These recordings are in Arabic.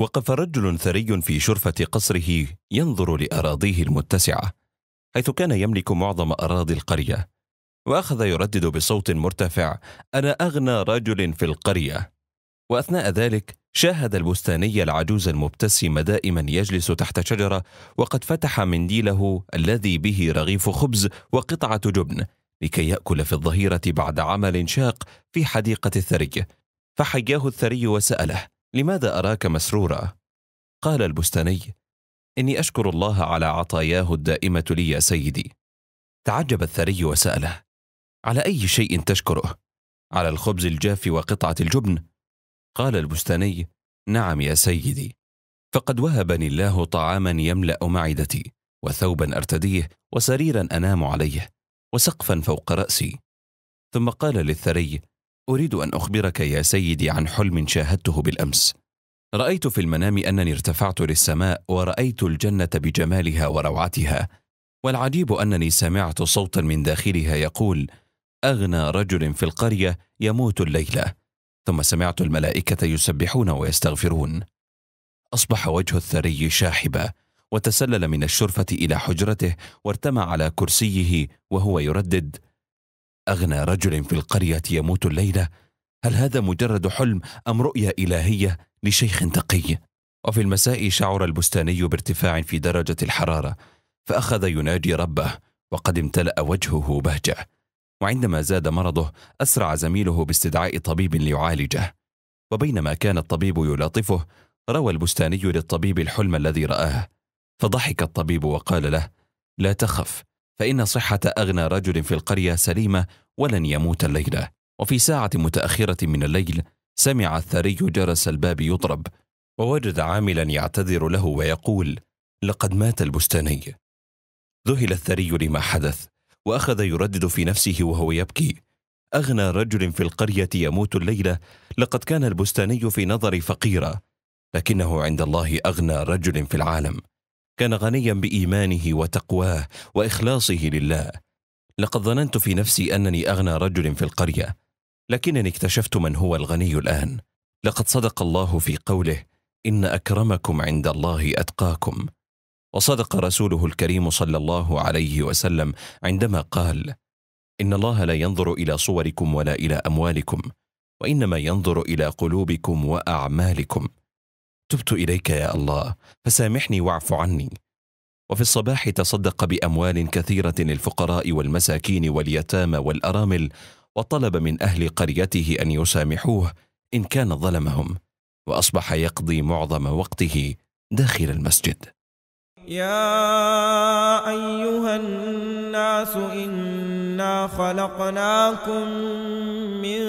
وقف رجل ثري في شرفة قصره ينظر لأراضيه المتسعة حيث كان يملك معظم أراضي القرية وأخذ يردد بصوت مرتفع أنا أغنى رجل في القرية وأثناء ذلك شاهد البستاني العجوز المبتسم دائما يجلس تحت شجرة وقد فتح منديله الذي به رغيف خبز وقطعة جبن لكي يأكل في الظهيرة بعد عمل شاق في حديقة الثري فحياه الثري وسأله لماذا اراك مسروره قال البستاني اني اشكر الله على عطاياه الدائمه لي يا سيدي تعجب الثري وساله على اي شيء تشكره على الخبز الجاف وقطعه الجبن قال البستاني نعم يا سيدي فقد وهبني الله طعاما يملا معدتي وثوبا ارتديه وسريرا انام عليه وسقفا فوق راسي ثم قال للثري أريد أن أخبرك يا سيدي عن حلم شاهدته بالأمس. رأيت في المنام أنني ارتفعت للسماء ورأيت الجنة بجمالها وروعتها، والعجيب أنني سمعت صوتا من داخلها يقول: أغنى رجل في القرية يموت الليلة، ثم سمعت الملائكة يسبحون ويستغفرون. أصبح وجه الثري شاحبا، وتسلل من الشرفة إلى حجرته وارتمى على كرسيه وهو يردد: اغنى رجل في القريه يموت الليله هل هذا مجرد حلم ام رؤيا الهيه لشيخ تقي وفي المساء شعر البستاني بارتفاع في درجه الحراره فاخذ يناجي ربه وقد امتلا وجهه بهجه وعندما زاد مرضه اسرع زميله باستدعاء طبيب ليعالجه وبينما كان الطبيب يلاطفه روى البستاني للطبيب الحلم الذي راه فضحك الطبيب وقال له لا تخف فإن صحة أغنى رجل في القرية سليمة ولن يموت الليلة وفي ساعة متأخرة من الليل سمع الثري جرس الباب يضرب ووجد عاملا يعتذر له ويقول لقد مات البستاني ذهل الثري لما حدث وأخذ يردد في نفسه وهو يبكي أغنى رجل في القرية يموت الليلة لقد كان البستاني في نظري فقيرا لكنه عند الله أغنى رجل في العالم كان غنيا بايمانه وتقواه واخلاصه لله لقد ظننت في نفسي انني اغنى رجل في القريه لكنني اكتشفت من هو الغني الان لقد صدق الله في قوله ان اكرمكم عند الله اتقاكم وصدق رسوله الكريم صلى الله عليه وسلم عندما قال ان الله لا ينظر الى صوركم ولا الى اموالكم وانما ينظر الى قلوبكم واعمالكم تبت اليك يا الله فسامحني واعف عني وفي الصباح تصدق باموال كثيره للفقراء والمساكين واليتامى والارامل وطلب من اهل قريته ان يسامحوه ان كان ظلمهم واصبح يقضي معظم وقته داخل المسجد يا ايها الناس انا خلقناكم من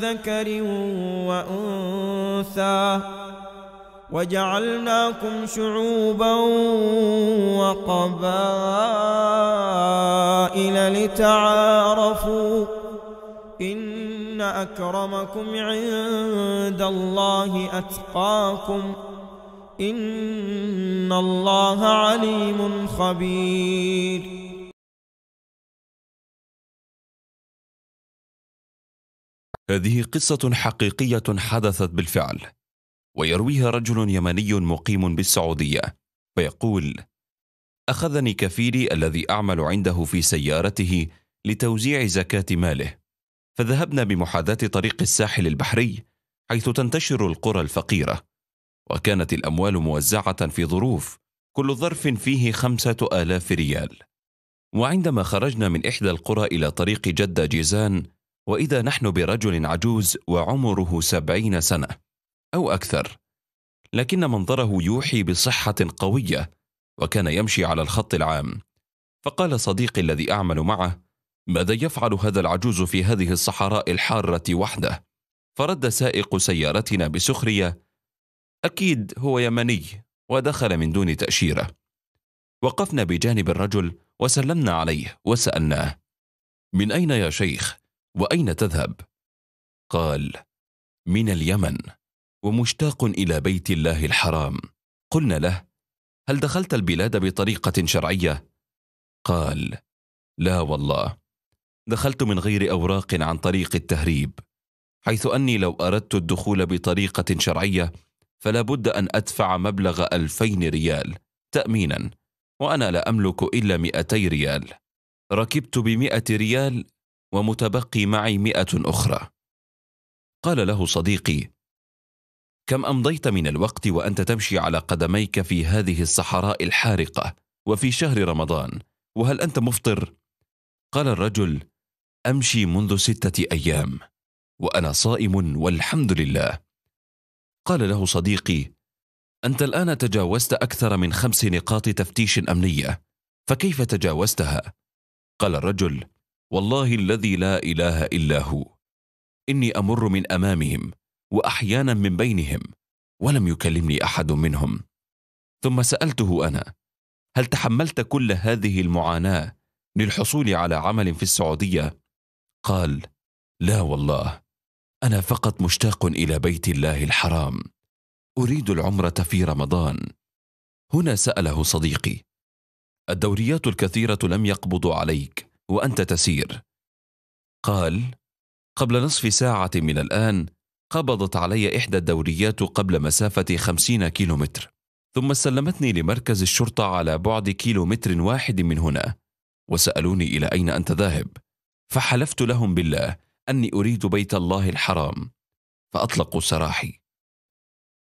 ذكر وانثى وجعلناكم شعوبا وقبائل لتعارفوا إن أكرمكم عند الله أتقاكم إن الله عليم خبير هذه قصة حقيقية حدثت بالفعل ويرويها رجل يمني مقيم بالسعودية فيقول أخذني كفيلي الذي أعمل عنده في سيارته لتوزيع زكاة ماله فذهبنا بمحاذاة طريق الساحل البحري حيث تنتشر القرى الفقيرة وكانت الأموال موزعة في ظروف كل ظرف فيه خمسة آلاف ريال وعندما خرجنا من إحدى القرى إلى طريق جدة جيزان وإذا نحن برجل عجوز وعمره سبعين سنة أو أكثر لكن منظره يوحي بصحة قوية وكان يمشي على الخط العام فقال صديقي الذي أعمل معه ماذا يفعل هذا العجوز في هذه الصحراء الحارة وحده؟ فرد سائق سيارتنا بسخرية أكيد هو يمني ودخل من دون تأشيرة وقفنا بجانب الرجل وسلمنا عليه وسألناه من أين يا شيخ؟ وأين تذهب؟ قال من اليمن ومشتاق الى بيت الله الحرام قلنا له هل دخلت البلاد بطريقه شرعيه قال لا والله دخلت من غير اوراق عن طريق التهريب حيث اني لو اردت الدخول بطريقه شرعيه فلا بد ان ادفع مبلغ الفين ريال تامينا وانا لا املك الا مئتي ريال ركبت بمئه ريال ومتبقي معي مئه اخرى قال له صديقي كم أمضيت من الوقت وأنت تمشي على قدميك في هذه الصحراء الحارقة وفي شهر رمضان وهل أنت مفطر؟ قال الرجل أمشي منذ ستة أيام وأنا صائم والحمد لله قال له صديقي أنت الآن تجاوزت أكثر من خمس نقاط تفتيش أمنية فكيف تجاوزتها؟ قال الرجل والله الذي لا إله إلا هو إني أمر من أمامهم واحيانا من بينهم ولم يكلمني احد منهم ثم سالته انا هل تحملت كل هذه المعاناه للحصول على عمل في السعوديه قال لا والله انا فقط مشتاق الى بيت الله الحرام اريد العمره في رمضان هنا ساله صديقي الدوريات الكثيره لم يقبض عليك وانت تسير قال قبل نصف ساعه من الان قبضت علي إحدى الدوريات قبل مسافة خمسين كيلومتر ثم سلمتني لمركز الشرطة على بعد كيلومتر واحد من هنا وسألوني إلى أين أنت ذاهب فحلفت لهم بالله أني أريد بيت الله الحرام فأطلقوا سراحي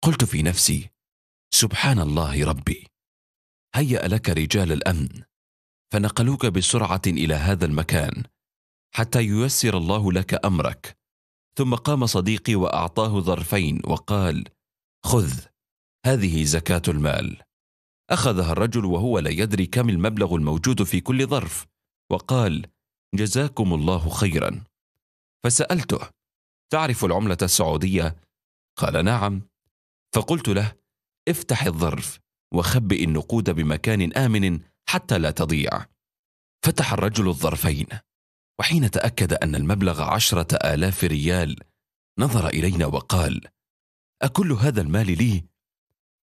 قلت في نفسي سبحان الله ربي هيأ لك رجال الأمن فنقلوك بسرعة إلى هذا المكان حتى ييسر الله لك أمرك ثم قام صديقي واعطاه ظرفين وقال خذ هذه زكاه المال اخذها الرجل وهو لا يدري كم المبلغ الموجود في كل ظرف وقال جزاكم الله خيرا فسالته تعرف العمله السعوديه قال نعم فقلت له افتح الظرف وخبئ النقود بمكان امن حتى لا تضيع فتح الرجل الظرفين وحين تأكد أن المبلغ عشرة آلاف ريال نظر إلينا وقال أكل هذا المال لي؟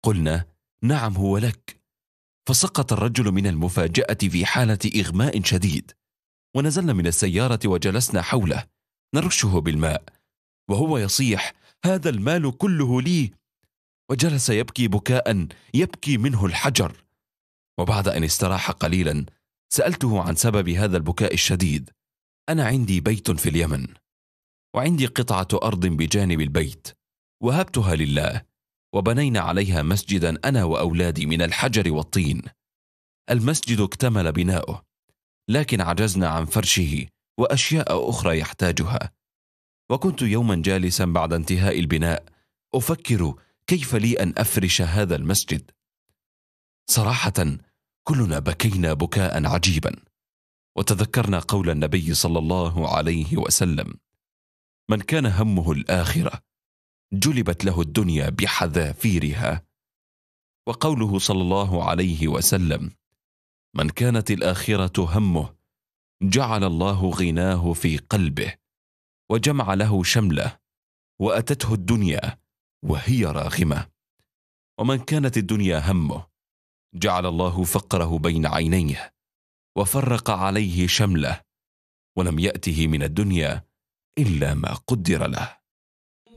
قلنا نعم هو لك فسقط الرجل من المفاجأة في حالة إغماء شديد ونزلنا من السيارة وجلسنا حوله نرشه بالماء وهو يصيح هذا المال كله لي وجلس يبكي بكاء يبكي منه الحجر وبعد أن استراح قليلا سألته عن سبب هذا البكاء الشديد انا عندي بيت في اليمن وعندي قطعه ارض بجانب البيت وهبتها لله وبنينا عليها مسجدا انا واولادي من الحجر والطين المسجد اكتمل بناؤه لكن عجزنا عن فرشه واشياء اخرى يحتاجها وكنت يوما جالسا بعد انتهاء البناء افكر كيف لي ان افرش هذا المسجد صراحه كلنا بكينا بكاء عجيبا وتذكرنا قول النبي صلى الله عليه وسلم من كان همه الآخرة جلبت له الدنيا بحذافيرها وقوله صلى الله عليه وسلم من كانت الآخرة همه جعل الله غناه في قلبه وجمع له شمله وأتته الدنيا وهي راغمة ومن كانت الدنيا همه جعل الله فقره بين عينيه وفرق عليه شمله ولم ياته من الدنيا الا ما قدر له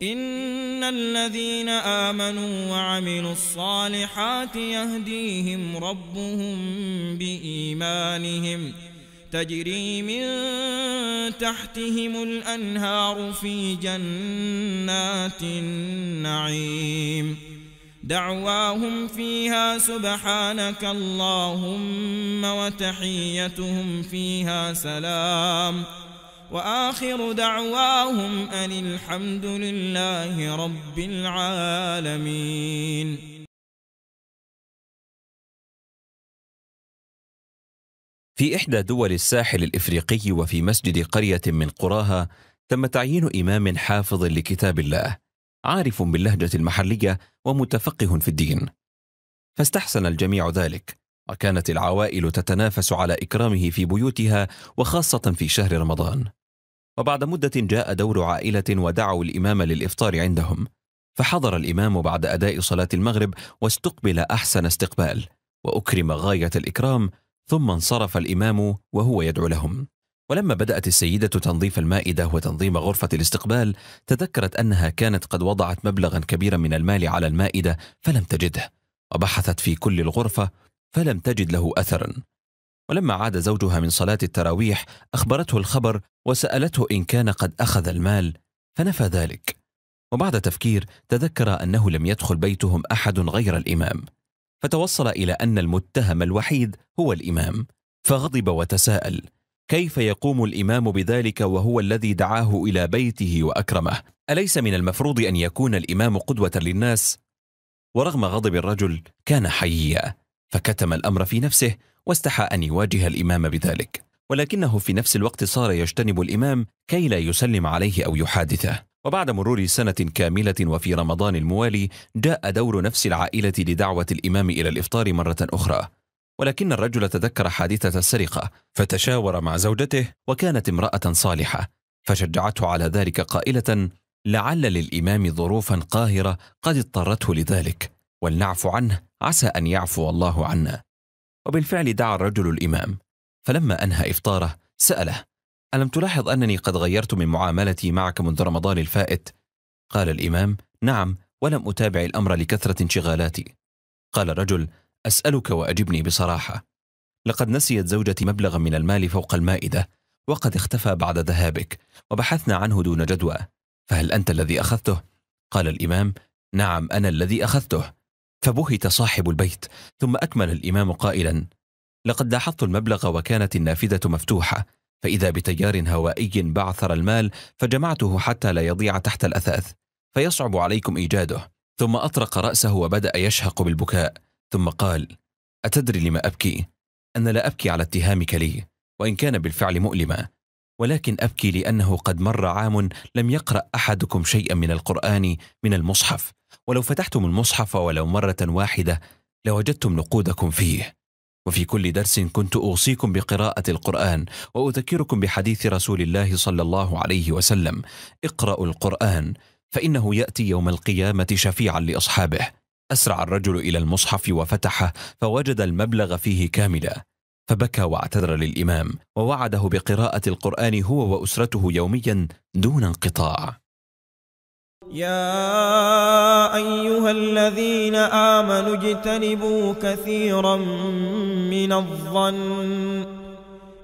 ان الذين امنوا وعملوا الصالحات يهديهم ربهم بايمانهم تجري من تحتهم الانهار في جنات النعيم دعواهم فيها سبحانك اللهم وتحيتهم فيها سلام وآخر دعواهم أن الحمد لله رب العالمين في إحدى دول الساحل الإفريقي وفي مسجد قرية من قراها تم تعيين إمام حافظ لكتاب الله عارف باللهجة المحلية ومتفقه في الدين فاستحسن الجميع ذلك وكانت العوائل تتنافس على إكرامه في بيوتها وخاصة في شهر رمضان وبعد مدة جاء دور عائلة ودعوا الإمام للإفطار عندهم فحضر الإمام بعد أداء صلاة المغرب واستقبل أحسن استقبال وأكرم غاية الإكرام ثم انصرف الإمام وهو يدعو لهم ولما بدأت السيدة تنظيف المائدة وتنظيم غرفة الاستقبال تذكرت أنها كانت قد وضعت مبلغا كبيرا من المال على المائدة فلم تجده وبحثت في كل الغرفة فلم تجد له أثرا ولما عاد زوجها من صلاة التراويح أخبرته الخبر وسألته إن كان قد أخذ المال فنفى ذلك وبعد تفكير تذكر أنه لم يدخل بيتهم أحد غير الإمام فتوصل إلى أن المتهم الوحيد هو الإمام فغضب وتساءل كيف يقوم الإمام بذلك وهو الذي دعاه إلى بيته وأكرمه؟ أليس من المفروض أن يكون الإمام قدوة للناس؟ ورغم غضب الرجل كان حييا فكتم الأمر في نفسه واستحى أن يواجه الإمام بذلك ولكنه في نفس الوقت صار يجتنب الإمام كي لا يسلم عليه أو يحادثه وبعد مرور سنة كاملة وفي رمضان الموالي جاء دور نفس العائلة لدعوة الإمام إلى الإفطار مرة أخرى ولكن الرجل تذكر حادثة السرقة فتشاور مع زوجته وكانت امرأة صالحة فشجعته على ذلك قائلة لعل للإمام ظروفا قاهرة قد اضطرته لذلك ولنعفو عنه عسى أن يعفو الله عنا وبالفعل دعا الرجل الإمام فلما أنهى إفطاره سأله ألم تلاحظ أنني قد غيرت من معاملتي معك منذ رمضان الفائت؟ قال الإمام نعم ولم أتابع الأمر لكثرة انشغالاتي قال الرجل أسألك وأجبني بصراحة لقد نسيت زوجتي مبلغا من المال فوق المائدة وقد اختفى بعد ذهابك وبحثنا عنه دون جدوى فهل أنت الذي أخذته؟ قال الإمام نعم أنا الذي أخذته فبهت صاحب البيت ثم أكمل الإمام قائلا لقد لاحظت المبلغ وكانت النافذة مفتوحة فإذا بتيار هوائي بعثر المال فجمعته حتى لا يضيع تحت الأثاث فيصعب عليكم إيجاده ثم أطرق رأسه وبدأ يشهق بالبكاء ثم قال أتدري لما أبكي؟ أنا لا أبكي على اتهامك لي وإن كان بالفعل مؤلما ولكن أبكي لأنه قد مر عام لم يقرأ أحدكم شيئا من القرآن من المصحف ولو فتحتم المصحف ولو مرة واحدة لوجدتم نقودكم فيه وفي كل درس كنت أوصيكم بقراءة القرآن وأذكركم بحديث رسول الله صلى الله عليه وسلم اقرأوا القرآن فإنه يأتي يوم القيامة شفيعا لأصحابه أسرع الرجل إلى المصحف وفتحه فوجد المبلغ فيه كاملا فبكى واعتذر للإمام ووعده بقراءة القرآن هو وأسرته يوميا دون انقطاع يا أيها الذين آمنوا اجتنبوا كثيرا من الظن